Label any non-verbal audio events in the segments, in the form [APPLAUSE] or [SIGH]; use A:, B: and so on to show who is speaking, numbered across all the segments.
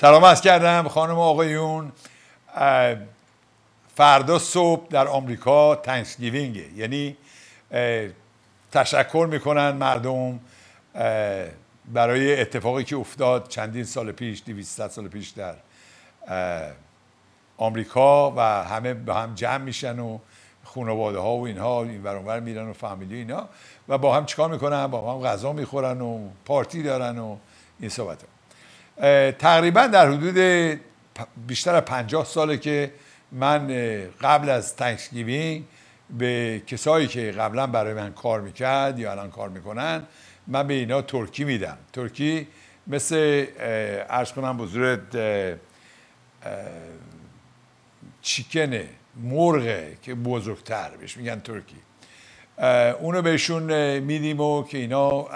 A: سلام از کردم خانم آقایون فردا صبح در آمریکا تنکسگیوینگه یعنی تشکر میکنن مردم برای اتفاقی که افتاد چندین سال پیش 200 سال پیش در آمریکا و همه به هم جمع میشن و خانواده ها و اینها این اونور میرن و فامیلی اینا و با هم چیکار میکنن با هم غذا میخورن و پارتی دارن و این صحبت ها. تقریبا در حدود بیشتر از پنجاه ساله که من قبل از تنکسگیوینگ به کسایی که قبلا برای من کار میکرد یا الان کار میکنن من به اینا ترکی میدم ترکی مثل ارز کنم بزرگت چیکنه مرغه که بزرگتر بهش میگن ترکی اونو بهشون میدیم و که اینا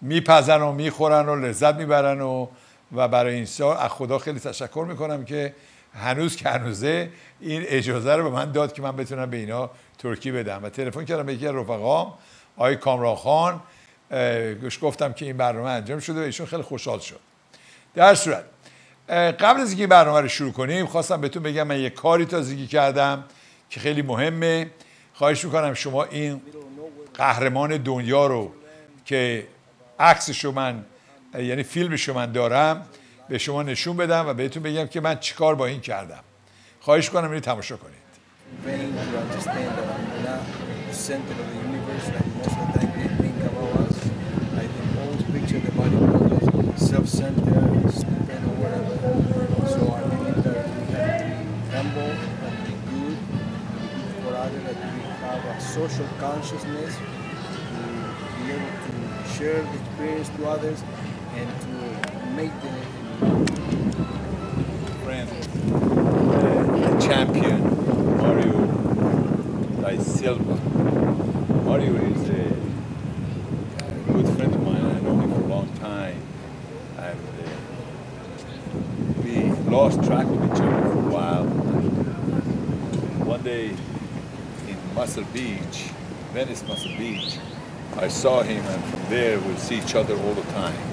A: میپزن و میخورن و لذت میبرن و و برای این سال از خدا خیلی تشکر میکنم که هنوز که هنوزه این اجازه رو به من داد که من بتونم به اینا ترکی بدم و تلفن کردم به یکی از رفقام آقای کامران خان گفتم که این برنامه انجام شده و ایشون خیلی خوشحال شد در صورت قبل از اینکه برنامه رو شروع کنیم خواستم بهتون بگم من یه کاری تازگی کردم که خیلی مهمه خواهش میکنم شما این قهرمان دنیا رو که عکسش رو من یعنی فیلمشو من دارم به شما نشون بدم و بهتون بگم که من چیکار با این کردم خواهش کنم اینو تماشا کنید social consciousness, to be able to share the experience to others, and to make the friend, the uh, champion, Mario Da Silva. Mario is a good friend of mine. I know him for a long time. And uh, we lost track of each other for a while. One day in Muscle Beach, Venice Muscle Beach, I saw him and from there we see each other all the time.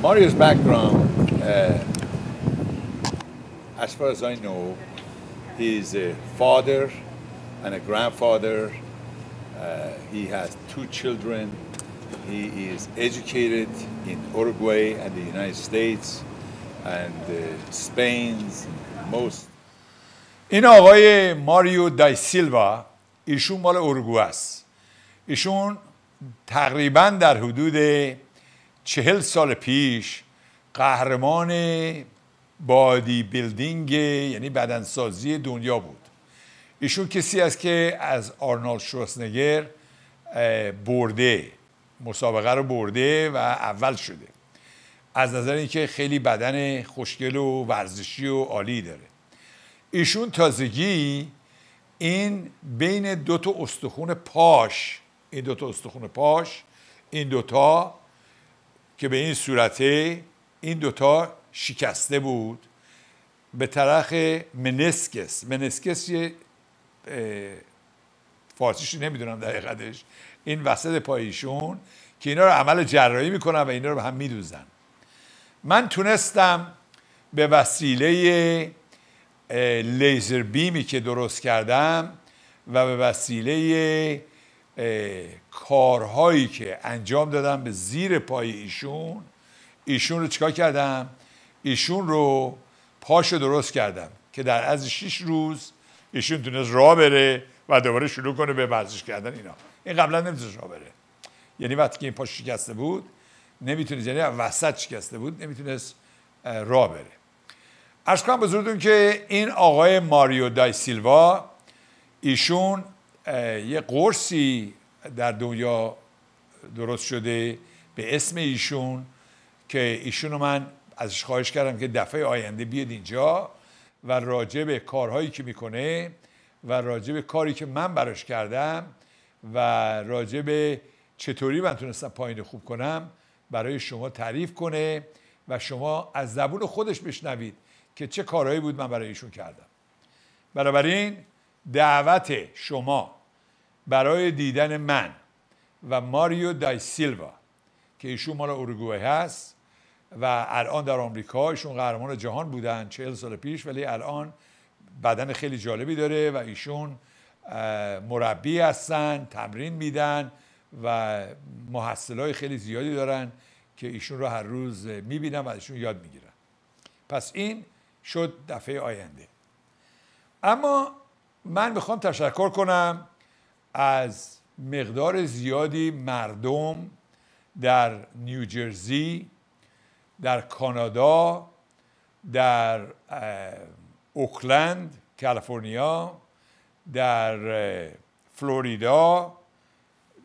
A: Mario's background, uh, as far as I know, he's a father and a grandfather. Uh, he has two children. He is educated in Uruguay and the United States and uh, Spain's most. این آقای ماریو دای سیلوا ایشون مال اروگوئه است ایشون تقریبا در حدود چهل سال پیش قهرمان بادی بیلدینگ یعنی بدنسازی دنیا بود ایشون کسی است که از آرنالد شوسنگر برده مسابقه رو برده و اول شده از نظر اینکه خیلی بدن خوشگل و ورزشی و عالی داره ایشون تازگی این بین دو تا استخون پاش این دو تا استخون پاش این دوتا که به این صورته این دوتا شکسته بود به طرف منسکس منسکس یه فارسیش نمیدونم دقیقتش این وسط پایشون که اینا رو عمل جراحی میکنن و اینا رو به هم میدوزن من تونستم به وسیله لیزر بیمی که درست کردم و به وسیله کارهایی که انجام دادم به زیر پای ایشون ایشون رو چیکار کردم ایشون رو پاشو درست کردم که در از 6 روز ایشون تونست راه بره و دوباره شروع کنه به ورزش کردن اینا این قبلا نمیتونست راه بره یعنی وقتی که این پاش شکسته بود نمیتونست یعنی وسط شکسته بود نمیتونست راه بره ارز کنم بزرگتون که این آقای ماریو دای سیلوا ایشون یه قرصی در دنیا درست شده به اسم ایشون که ایشونو من ازش خواهش کردم که دفعه آینده بیاد اینجا و راجع به کارهایی که میکنه و راجع به کاری که من براش کردم و راجع به چطوری من تونستم پایین خوب کنم برای شما تعریف کنه و شما از زبون خودش بشنوید که چه کارهایی بود من برای ایشون کردم بنابراین دعوت شما برای دیدن من و ماریو دای سیلوا که ایشون مال اروگوئه هست و الان در آمریکا ایشون قهرمان جهان بودن چهل سال پیش ولی الان بدن خیلی جالبی داره و ایشون مربی هستن تمرین میدن و های خیلی زیادی دارن که ایشون رو هر روز میبینن و ازشون یاد میگیرن پس این شد دفعه آینده اما من میخوام تشکر کنم از مقدار زیادی مردم در نیوجرسی در کانادا در اوکلند کالیفرنیا در فلوریدا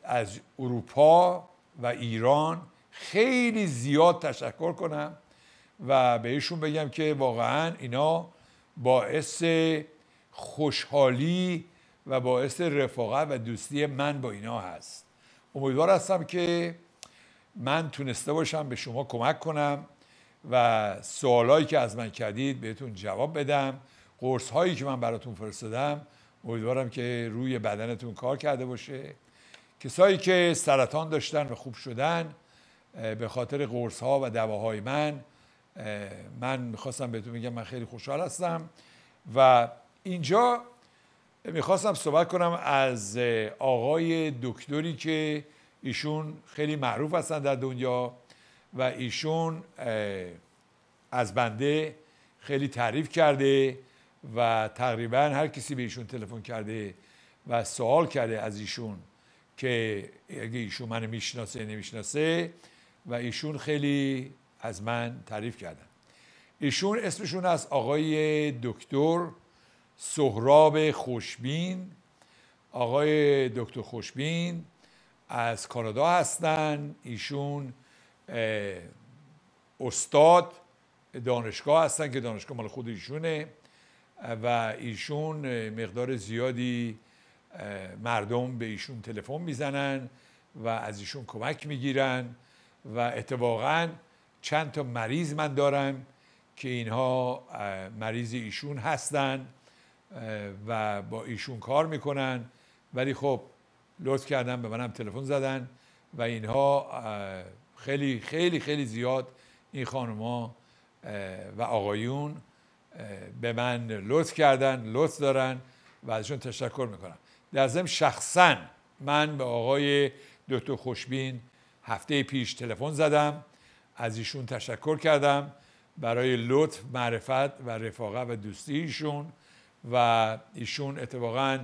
A: از اروپا و ایران خیلی زیاد تشکر کنم و بهشون بگم که واقعا اینا باعث خوشحالی و باعث رفاقت و دوستی من با اینا هست امیدوار هستم که من تونسته باشم به شما کمک کنم و سوالایی که از من کردید بهتون جواب بدم قرص هایی که من براتون فرستادم امیدوارم که روی بدنتون کار کرده باشه کسایی که سرطان داشتن و خوب شدن به خاطر قرص ها و دواهای من من میخواستم بهتون بگم من خیلی خوشحال هستم و اینجا میخواستم صحبت کنم از آقای دکتری که ایشون خیلی معروف هستند در دنیا و ایشون از بنده خیلی تعریف کرده و تقریبا هر کسی به ایشون تلفن کرده و سوال کرده از ایشون که اگه ایشون منو میشناسه نمیشناسه و ایشون خیلی از من تعریف کردن ایشون اسمشون از آقای دکتر سهراب خوشبین آقای دکتر خوشبین از کانادا هستند ایشون استاد دانشگاه هستن که دانشگاه مال خود ایشونه و ایشون مقدار زیادی مردم به ایشون تلفن میزنن و از ایشون کمک میگیرن و اتفاقا چند تا مریض من دارم که اینها مریض ایشون هستند. و با ایشون کار میکنن ولی خب لطف کردن به منم تلفن زدن و اینها خیلی خیلی خیلی زیاد این خانوما و آقایون به من لطف کردن لطف دارن و ازشون تشکر میکنم در ضمن شخصا من به آقای دکتر خوشبین هفته پیش تلفن زدم از ایشون تشکر کردم برای لطف معرفت و رفاقت و دوستی ایشون و ایشون اتفاقا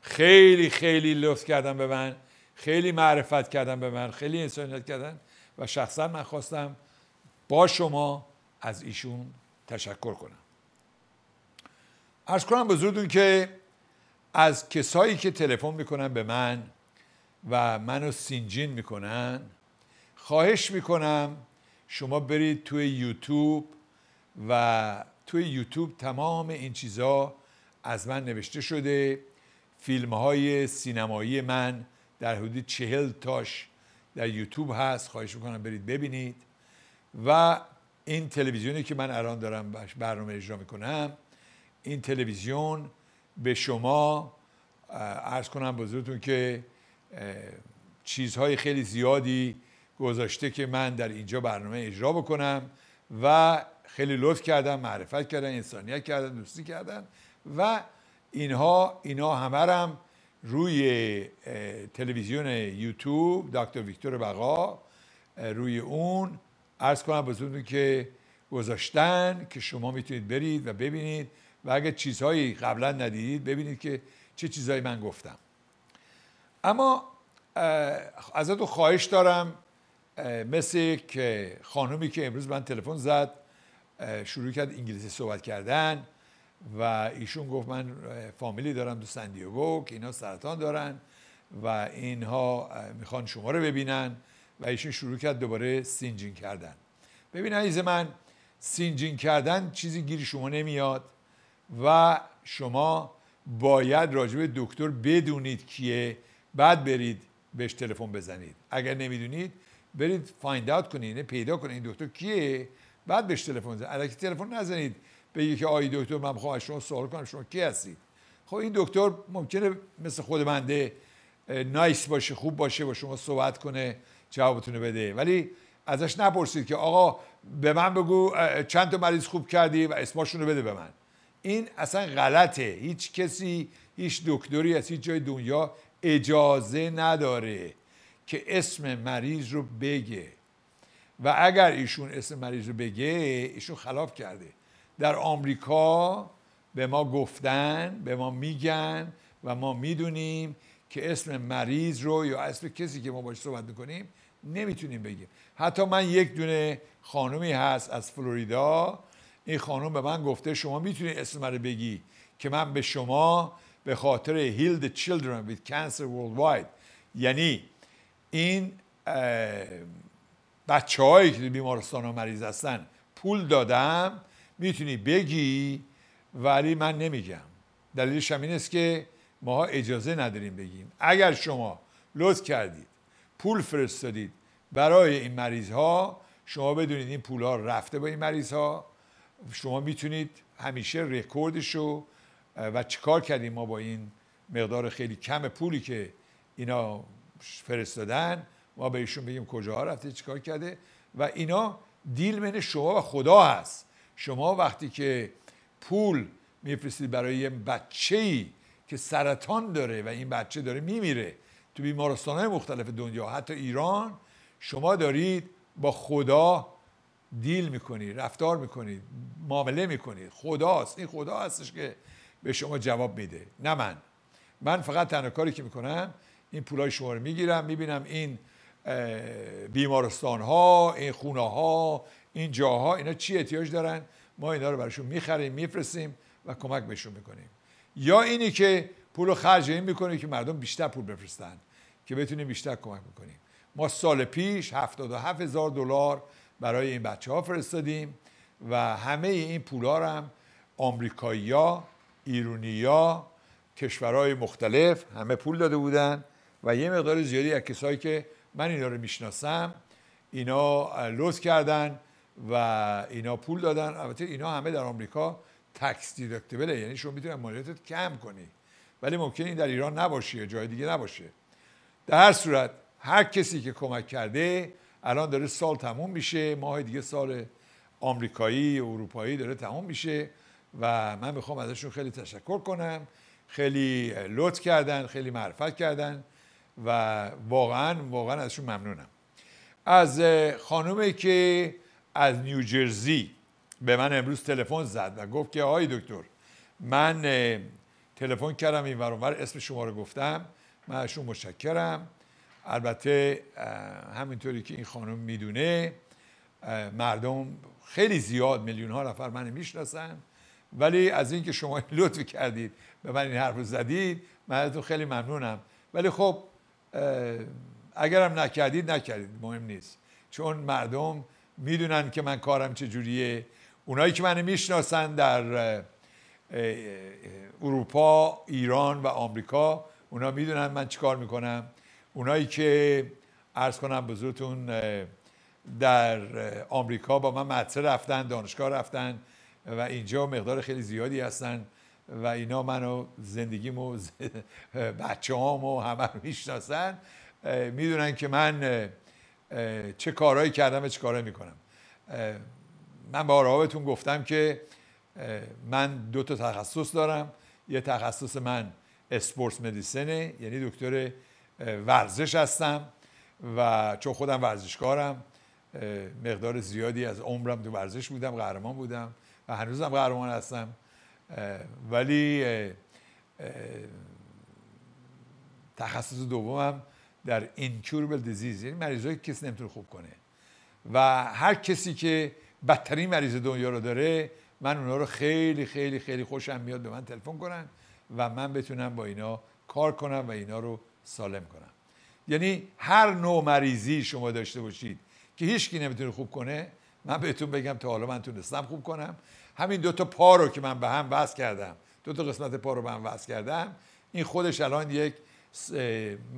A: خیلی خیلی لطف کردن به من خیلی معرفت کردن به من خیلی انسانیت کردن و شخصا من خواستم با شما از ایشون تشکر کنم ارز کنم بزرگتون که از کسایی که تلفن میکنن به من و منو سینجین میکنن خواهش میکنم شما برید توی یوتیوب و توی یوتیوب تمام این چیزا از من نوشته شده فیلم های سینمایی من در حدود چهل تاش در یوتیوب هست خواهش میکنم برید ببینید و این تلویزیونی که من الان دارم برنامه اجرا میکنم این تلویزیون به شما ارز کنم بزرگتون که چیزهای خیلی زیادی گذاشته که من در اینجا برنامه اجرا بکنم و خیلی لطف کردن معرفت کردن انسانیت کردن دوستی کردن و اینها اینا همه هم روی تلویزیون یوتیوب دکتر ویکتور بقا روی اون عرض کنم بزرگتون که گذاشتن که شما میتونید برید و ببینید و اگر چیزهایی قبلا ندیدید ببینید که چه چیزهایی من گفتم اما ازتون خواهش دارم مثل که خانومی که امروز من تلفن زد شروع کرد انگلیسی صحبت کردن و ایشون گفت من فامیلی دارم تو سندیوگو که اینا سرطان دارن و اینها میخوان شما رو ببینن و ایشون شروع کرد دوباره سینجین کردن ببین عزیز من سینجین کردن چیزی گیر شما نمیاد و شما باید راجب دکتر بدونید کیه بعد برید بهش تلفن بزنید اگر نمیدونید برید فایند اوت کنید یعنی پیدا کنید این دکتر کیه بعد بهش تلفن بزنید که تلفن نزنید بگی که آی دکتر من میخوام از شما سوال کنم شما کی هستید خب این دکتر ممکنه مثل خود منده نایس باشه خوب باشه با شما صحبت کنه جوابتونو بده ولی ازش نپرسید که آقا به من بگو چند تا مریض خوب کردی و اسمشون رو بده به من این اصلا غلطه هیچ کسی هیچ دکتری از هیچ جای دنیا اجازه نداره که اسم مریض رو بگه و اگر ایشون اسم مریض رو بگه ایشون خلاف کرده در آمریکا به ما گفتن به ما میگن و ما میدونیم که اسم مریض رو یا اسم کسی که ما باش صحبت میکنیم نمیتونیم بگیم حتی من یک دونه خانومی هست از فلوریدا این خانم به من گفته شما میتونید اسم رو بگی که من به شما به خاطر Heal the children with cancer worldwide یعنی این بچه هایی که بیمارستان و مریض هستن پول دادم میتونی بگی ولی من نمیگم دلیلش هم این است که ماها اجازه نداریم بگیم اگر شما لطف کردید پول فرستادید برای این مریض ها شما بدونید این پول ها رفته با این مریض ها شما میتونید همیشه رکوردش رو و چیکار کردیم ما با این مقدار خیلی کم پولی که اینا فرستادن ما بهشون بگیم کجا رفته چیکار کرده و اینا دیل بین شما و خدا هست شما وقتی که پول میفرستید برای یه بچه ای که سرطان داره و این بچه داره میمیره تو بیمارستان های مختلف دنیا حتی ایران شما دارید با خدا دیل میکنید رفتار میکنید معامله میکنید خداست این خدا هستش که به شما جواب میده نه من من فقط تنها کاری که میکنم این پولای شما رو میگیرم میبینم این بیمارستان ها این خونه ها این جاها اینا چی احتیاج دارن ما اینا رو براشون میخریم میفرستیم و کمک بهشون میکنیم یا اینی که پول رو خرج این میکنه که مردم بیشتر پول بفرستن که بتونیم بیشتر کمک میکنیم ما سال پیش 77 هزار دلار برای این بچه ها فرستادیم و همه این پولا هم آمریکایی‌ها، ایرانی‌ها، کشورهای مختلف همه پول داده بودن و یه مقدار زیادی از کسایی که من اینا رو میشناسم اینا لوس کردن و اینا پول دادن البته اینا همه در آمریکا تکس دیدکتیبله یعنی شما میتونی مالیاتت کم کنی ولی ممکنه این در ایران نباشه جای دیگه نباشه در هر صورت هر کسی که کمک کرده الان داره سال تموم میشه ماه دیگه سال آمریکایی و اروپایی داره تموم میشه و من میخوام ازشون خیلی تشکر کنم خیلی لطف کردن خیلی معرفت کردن و واقعا واقعا ازشون ممنونم از خانومی که از نیوجرزی به من امروز تلفن زد و گفت که آی دکتر من تلفن کردم این ورانور اسم شما رو گفتم من ازشون مشکرم البته همینطوری که این خانم میدونه مردم خیلی زیاد میلیون ها نفر من میشناسن ولی از اینکه شما لطف کردید به من این حرف رو زدید من ازتون خیلی ممنونم ولی خب اگرم نکردید نکردید مهم نیست چون مردم میدونن که من کارم چجوریه اونایی که منو میشناسن در اروپا ایران و آمریکا اونا میدونن من چیکار میکنم اونایی که عرض کنم بزرگتون در آمریکا با من مدرسه رفتن دانشگاه رفتن و اینجا مقدار خیلی زیادی هستن و اینا منو زندگیمو [LAUGHS] بچه هامو همه رو میشناسن میدونن که من چه کارهایی کردم و چه کارهایی میکنم من با بهتون گفتم که من دو تا تخصص دارم یه تخصص من اسپورتس مدیسنه یعنی دکتر ورزش هستم و چون خودم ورزشکارم مقدار زیادی از عمرم تو ورزش بودم قهرمان بودم و هنوزم قهرمان هستم ولی تخصص دوم هم در incurable دیزیز یعنی مریض که کسی نمیتونه خوب کنه و هر کسی که بدترین مریض دنیا رو داره من اونا رو خیلی خیلی خیلی خوشم میاد به من تلفن کنن و من بتونم با اینا کار کنم و اینا رو سالم کنم یعنی هر نوع مریضی شما داشته باشید که هیچکی نمیتونه خوب کنه من بهتون بگم تا حالا من تونستم خوب کنم همین دو تا پا رو که من به هم وصل کردم دو تا قسمت پا رو به هم وصل کردم این خودش الان یک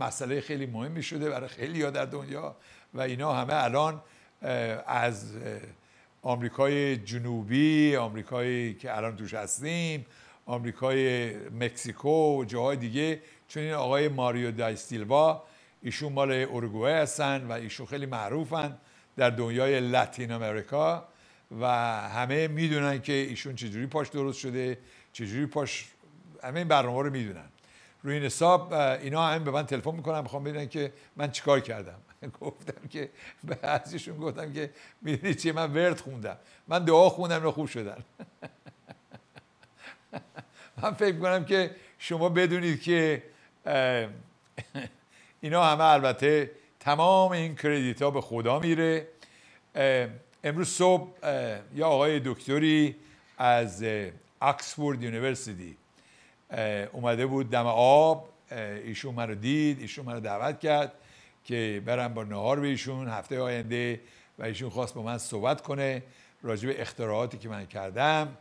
A: مسئله خیلی مهمی شده برای خیلی ها در دنیا و اینا همه الان از آمریکای جنوبی آمریکایی که الان توش هستیم آمریکای مکسیکو و جاهای دیگه چون این آقای ماریو دایستیلوا ایشون مال اروگوئه هستن و ایشون خیلی معروفن در دنیای لاتین امریکا و همه میدونن که ایشون چجوری پاش درست شده چجوری پاش همه این برنامه رو میدونن روی این حساب اینا همین به من تلفن میکنن میخوام ببینن که من چیکار کردم [LAUGHS] گفتم که به ازشون گفتم که میدونی چیه من ورد خوندم من دعا خوندم رو خوب شدن [LAUGHS] من فکر کنم که شما بدونید که [LAUGHS] اینا همه البته تمام این کردیت ها به خدا میره امروز صبح یه آقای دکتری از اکسفورد یونیورسیتی اومده بود دم آب ایشون من رو دید ایشون من رو دعوت کرد که برم با نهار به ایشون هفته آینده و ایشون خواست با من صحبت کنه راجع به اختراعاتی که من کردم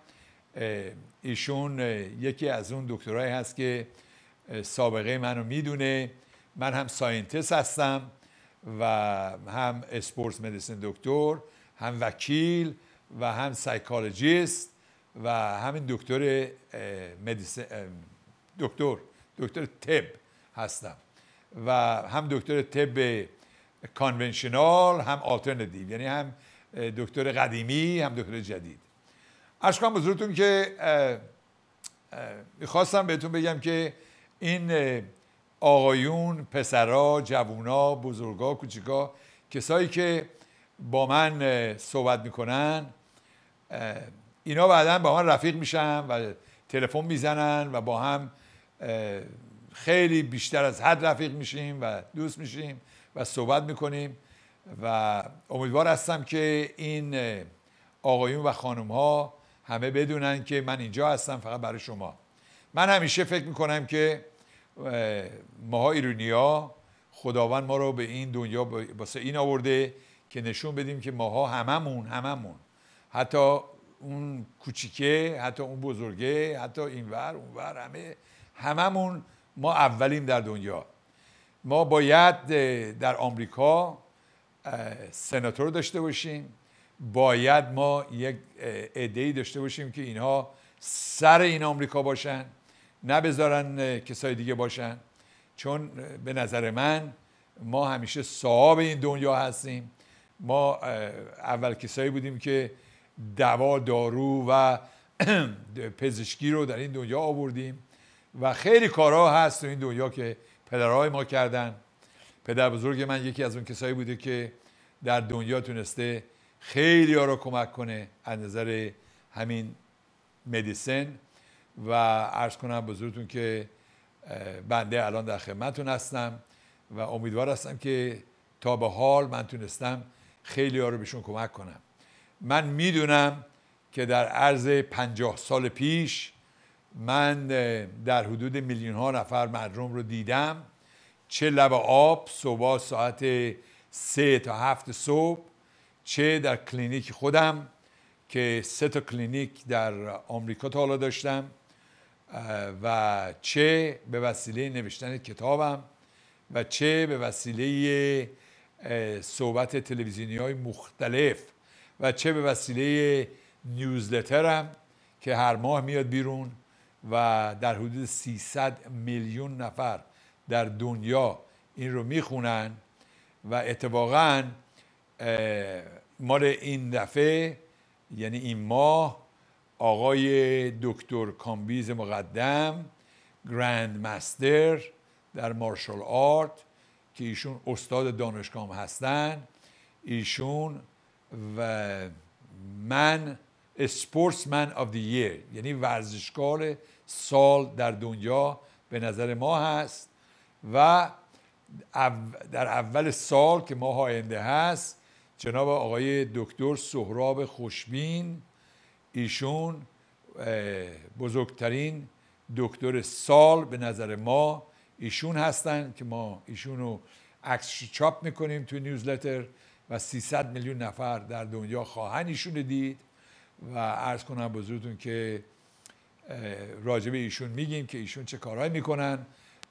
A: ایشون یکی از اون دکترای هست که سابقه منو میدونه من هم ساینتست هستم و هم اسپورتس مدیسن دکتر هم وکیل و هم سایکولوژیست و همین دکتر دکتر دکتر تب هستم و هم دکتر تب کانونشنال هم آلترنتیو یعنی هم دکتر قدیمی هم دکتر جدید اشکام کنم که میخواستم بهتون بگم که این آقایون، پسرا، جوونا، بزرگا، کوچیکا کسایی که با من صحبت میکنن اینا بعدا با من رفیق میشن و تلفن میزنن و با هم خیلی بیشتر از حد رفیق میشیم و دوست میشیم و صحبت میکنیم و امیدوار هستم که این آقایون و خانم ها همه بدونن که من اینجا هستم فقط برای شما من همیشه فکر میکنم که ماها ایرونیا خداوند ما رو به این دنیا واسه این آورده که نشون بدیم که ماها هممون هممون حتی اون کوچیکه حتی اون بزرگه حتی اینور اونور همه هممون ما اولیم در دنیا ما باید در آمریکا سناتور داشته باشیم باید ما یک ایده داشته باشیم که اینها سر این آمریکا باشن نه کسای دیگه باشن چون به نظر من ما همیشه صاحب این دنیا هستیم ما اول کسایی بودیم که دوا دارو و [CLEARS THROAT] پزشکی رو در این دنیا آوردیم و خیلی کارها هست تو این دنیا که پدرهای ما کردن پدر بزرگ من یکی از اون کسایی بوده که در دنیا تونسته خیلی ها رو کمک کنه از نظر همین مدیسن و عرض کنم بزرگتون که بنده الان در خدمتون هستم و امیدوار هستم که تا به حال من تونستم خیلی ها رو بهشون کمک کنم من میدونم که در عرض پنجاه سال پیش من در حدود میلیون ها نفر مردم رو دیدم چه لب آب صبح ساعت سه تا هفت صبح چه در کلینیک خودم که سه تا کلینیک در آمریکا تا حالا داشتم و چه به وسیله نوشتن کتابم و چه به وسیله صحبت تلویزیونی های مختلف و چه به وسیله نیوزلتر که هر ماه میاد بیرون و در حدود 300 میلیون نفر در دنیا این رو میخونن و اتفاقا مال این دفعه یعنی این ماه آقای دکتر کامبیز مقدم گرند مستر در مارشال آرت که ایشون استاد دانشگاه هستن ایشون و من اسپورتسمن آف دی یر یعنی ورزشکار سال در دنیا به نظر ما هست و در اول سال که ماه آینده هست جناب آقای دکتر سهراب خوشبین ایشون بزرگترین دکتر سال به نظر ما ایشون هستن که ما ایشون رو عکس چاپ میکنیم توی نیوزلتر و 300 میلیون نفر در دنیا خواهن ایشون دید و عرض کنم بزرگتون که راجب ایشون میگیم که ایشون چه کارهایی میکنن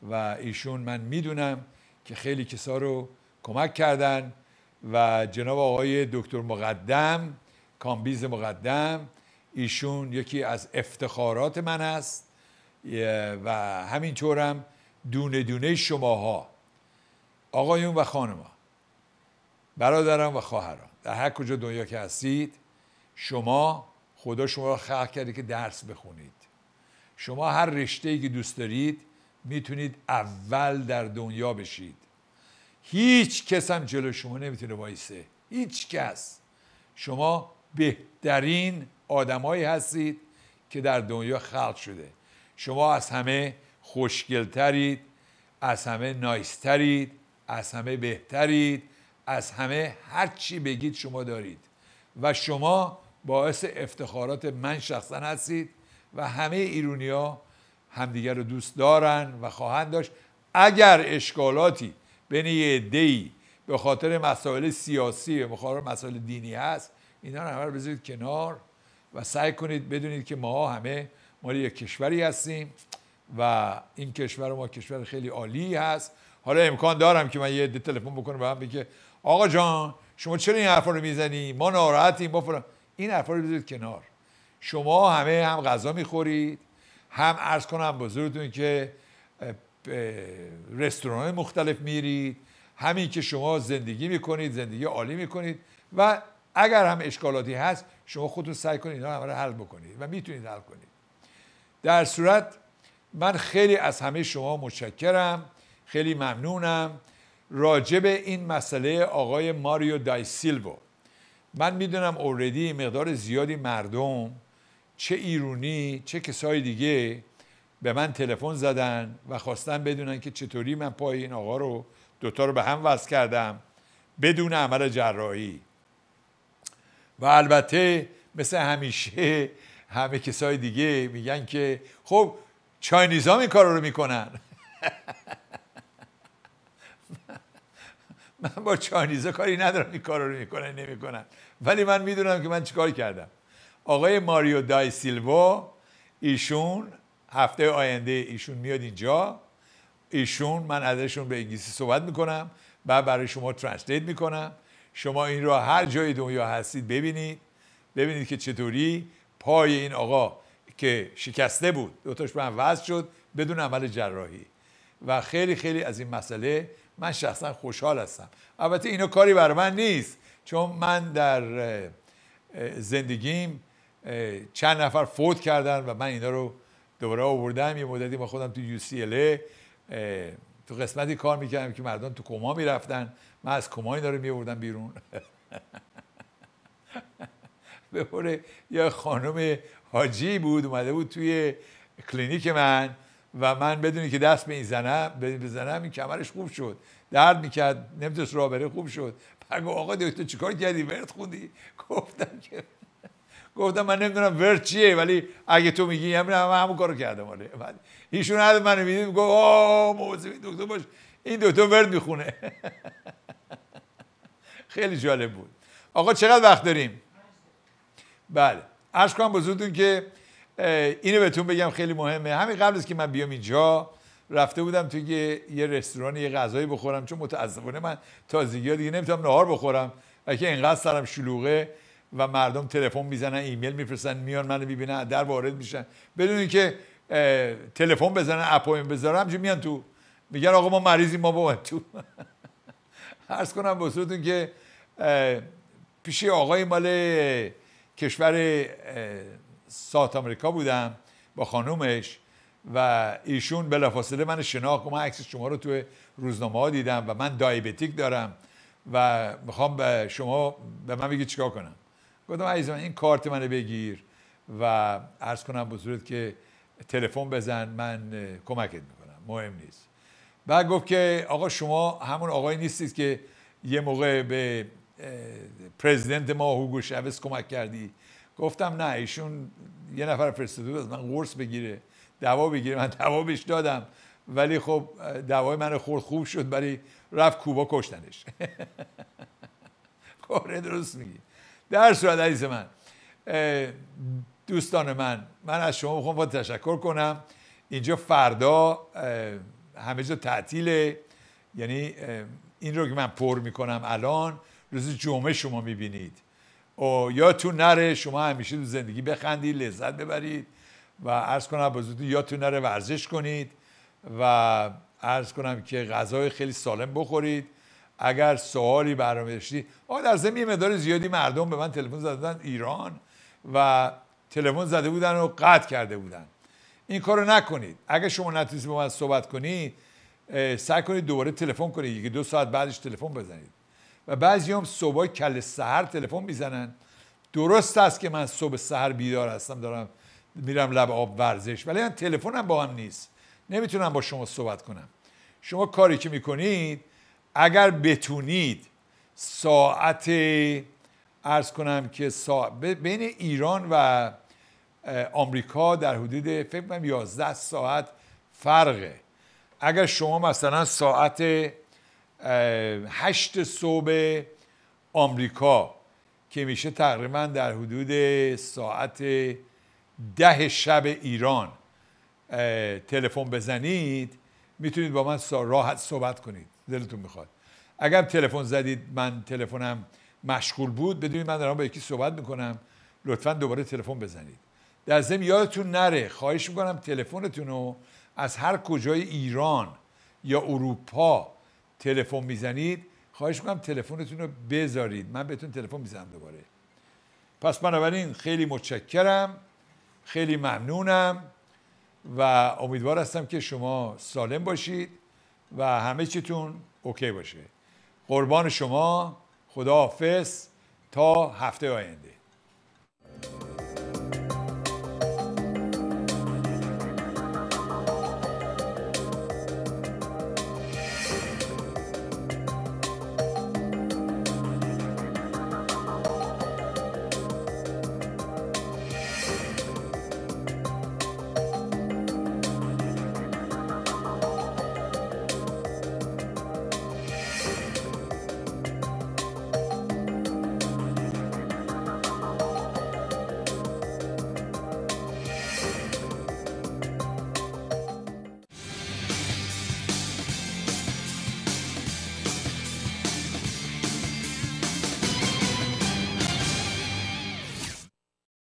A: و ایشون من میدونم که خیلی کسا رو کمک کردن و جناب آقای دکتر مقدم کامبیز مقدم ایشون یکی از افتخارات من است و همینطورم دونه دونه شماها آقایون و خانما برادران و خواهران در هر کجا دنیا که هستید شما خدا شما را خلق کرده که درس بخونید شما هر رشته که دوست دارید میتونید اول در دنیا بشید هیچ کس هم جلو شما نمیتونه وایسه هیچ کس شما بهترین آدمایی هستید که در دنیا خلق شده شما از همه خوشگلترید از همه نایسترید از همه بهترید از همه هر چی بگید شما دارید و شما باعث افتخارات من شخصا هستید و همه ایرونیا همدیگر رو دوست دارن و خواهند داشت اگر اشکالاتی بین یه دی به خاطر مسائل سیاسی و مخاطر مسائل دینی هست اینا رو همه رو بذارید کنار و سعی کنید بدونید که ما همه مال یک کشوری هستیم و این کشور ما کشور خیلی عالی هست حالا امکان دارم که من یه عده تلفن بکنم به هم بگه آقا جان شما چرا این حرفا رو میزنی ما ناراحتیم ما فلان این حرفا رو بذارید کنار شما همه هم غذا میخورید هم عرض کنم بزرگتون که رستوران مختلف میرید همین که شما زندگی میکنید زندگی عالی میکنید و اگر هم اشکالاتی هست شما خودتون سعی کنید اینا رو حل بکنید و میتونید حل کنید در صورت من خیلی از همه شما متشکرم خیلی ممنونم راجع به این مسئله آقای ماریو دایسیلوو من میدونم اوردی مقدار زیادی مردم چه ایرونی چه کسای دیگه به من تلفن زدن و خواستن بدونن که چطوری من پای این آقا رو دوتا رو به هم وصل کردم بدون عمل جراحی و البته مثل همیشه همه کسای دیگه میگن که خب چاینیز ها این کار رو میکنن [LAUGHS] من با چاینیزا کاری ندارم این کار رو میکنن نمیکنن ولی من میدونم که من چیکار کردم آقای ماریو دای سیلوا ایشون هفته آینده ایشون میاد اینجا ایشون من ازشون به انگلیسی صحبت میکنم و برای شما ترنسلیت میکنم شما این را هر جای دنیا هستید ببینید ببینید که چطوری پای این آقا که شکسته بود دوتاش به هم وزن شد بدون عمل جراحی و خیلی خیلی از این مسئله من شخصا خوشحال هستم البته اینو کاری بر من نیست چون من در زندگیم چند نفر فوت کردن و من اینا رو دوباره آوردم یه مدتی با خودم تو یو تو قسمتی کار میکردم که مردم تو کما میرفتن من از کما اینا رو میوردم بیرون [LAUGHS] به یه خانم حاجی بود اومده بود توی کلینیک من و من بدونی که دست به این زنم بزنم این کمرش خوب شد درد میکرد نمیتونست را بره خوب شد پرگو آقا دکتر چیکار کردی ورد خوندی گفتم که [LAUGHS] گفتم من نمیدونم ورد چیه ولی اگه تو میگی همین من همون کارو کردم آره ایشون هر منو میدید گفت آه دکتر باش این دکتر ورد میخونه [LAUGHS] خیلی جالب بود آقا چقدر وقت داریم بله عرض کنم بزرگتون که اینو بهتون بگم خیلی مهمه همین قبل از که من بیام اینجا رفته بودم توی یه رستوران یه غذایی بخورم چون متاسفانه من تازگی ها دیگه نمیتونم نهار بخورم و که اینقدر سرم شلوغه و مردم تلفن میزنن ایمیل میفرستن میان منو میبینن در وارد میشن بدون اینکه تلفن بزنن اپایم بذارم همجور میان تو میگن آقا ما مریضی ما با تو [LAUGHS] عرض کنم بسرتون که پیش آقای مال کشور سات آمریکا بودم با خانومش و ایشون فاصله من شناخت و من عکس شما رو توی روزنامه ها دیدم و من دایبتیک دارم و میخوام به شما به من بگید چیکار کنم گفتم عزیز من این کارت منو بگیر و عرض کنم بزرگت که تلفن بزن من کمکت میکنم مهم نیست بعد گفت که آقا شما همون آقای نیستید که یه موقع به پرزیدنت ما هوگو شوس کمک کردی گفتم نه ایشون یه نفر فرستاده بود من قرص بگیره دوا بگیره من دوا بهش دادم ولی خب دوای من خورد خوب شد ولی رفت کوبا کشتنش [LAUGHS] کاره درست میگی در صورت عزیز من دوستان من من از شما میخوام با تشکر کنم اینجا فردا همه جا تعطیله یعنی این رو که من پر میکنم الان روز جمعه شما میبینید او تو نره شما همیشه تو زندگی بخندید لذت ببرید و عرض کنم یا یادتون نره ورزش کنید و عرض کنم که غذای خیلی سالم بخورید اگر سوالی برنامه داشتید آقا در زمین مدار زیادی مردم به من تلفن زدن ایران و تلفن زده بودن و قطع کرده بودن این کارو نکنید اگر شما نتونید با من صحبت کنید سعی کنید دوباره تلفن کنید یکی دو ساعت بعدش تلفن بزنید و بعضی هم صبح کل سهر تلفن میزنن درست است که من صبح سهر بیدار هستم دارم میرم لب آب ورزش ولی من تلفنم با هم نیست نمیتونم با شما صحبت کنم شما کاری که میکنید اگر بتونید ساعت ارز کنم که ساعت بین ایران و آمریکا در حدود فکر کنم 11 ساعت فرقه اگر شما مثلا ساعت هشت صبح آمریکا که میشه تقریبا در حدود ساعت ده شب ایران تلفن بزنید میتونید با من راحت صحبت کنید دلتون میخواد اگر تلفن زدید من تلفنم مشغول بود بدونید من دارم با یکی صحبت میکنم لطفا دوباره تلفن بزنید در ضمن یادتون نره خواهش میکنم تلفنتون رو از هر کجای ایران یا اروپا تلفن میزنید خواهش میکنم تلفنتون رو بذارید من بهتون تلفن میزنم دوباره پس بنابراین خیلی متشکرم خیلی ممنونم و امیدوار هستم که شما سالم باشید و همه چیتون اوکی باشه قربان شما خدا حافظ تا هفته آینده